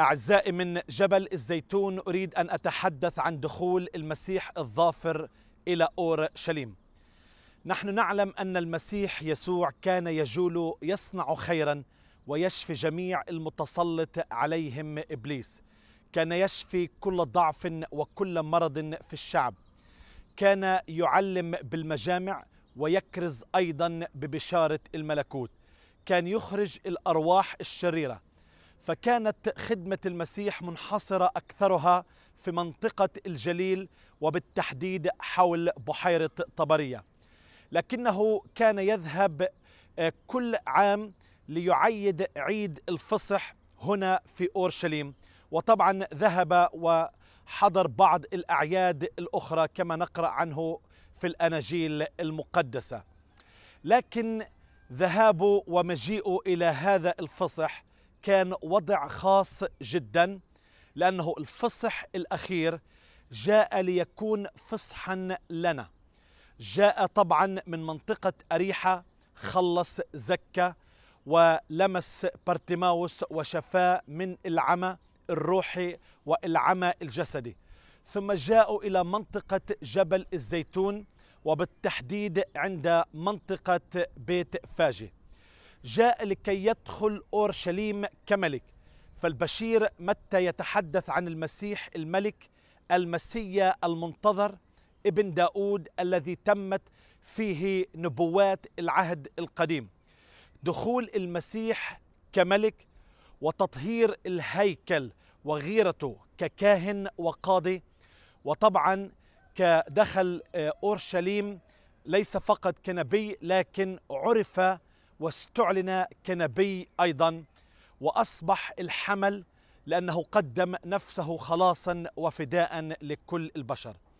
أعزائي من جبل الزيتون أريد أن أتحدث عن دخول المسيح الظافر إلى أورشليم نحن نعلم أن المسيح يسوع كان يجول يصنع خيرا ويشفي جميع المتسلط عليهم إبليس كان يشفي كل ضعف وكل مرض في الشعب كان يعلم بالمجامع ويكرز أيضا ببشارة الملكوت كان يخرج الأرواح الشريرة فكانت خدمة المسيح منحصرة أكثرها في منطقة الجليل وبالتحديد حول بحيرة طبرية لكنه كان يذهب آه، كل عام ليعيد عيد الفصح هنا في أورشليم وطبعا ذهب وحضر بعض الأعياد الأخرى كما نقرأ عنه في الأناجيل المقدسة لكن ذهابه ومجيئه إلى هذا الفصح كان وضع خاص جدا لأنه الفصح الأخير جاء ليكون فصحا لنا جاء طبعا من منطقة أريحة خلص زكى ولمس بارتيماوس وشفاه من العمى الروحي والعمى الجسدي ثم جاءوا إلى منطقة جبل الزيتون وبالتحديد عند منطقة بيت فاجي جاء لكي يدخل أورشليم كملك فالبشير متى يتحدث عن المسيح الملك المسيا المنتظر ابن داود الذي تمت فيه نبوات العهد القديم دخول المسيح كملك وتطهير الهيكل وغيرته ككاهن وقاضي وطبعا كدخل آه، اورشليم ليس فقط كنبي لكن عرف واستعلن كنبي أيضا وأصبح الحمل لأنه قدم نفسه خلاصا وفداء لكل البشر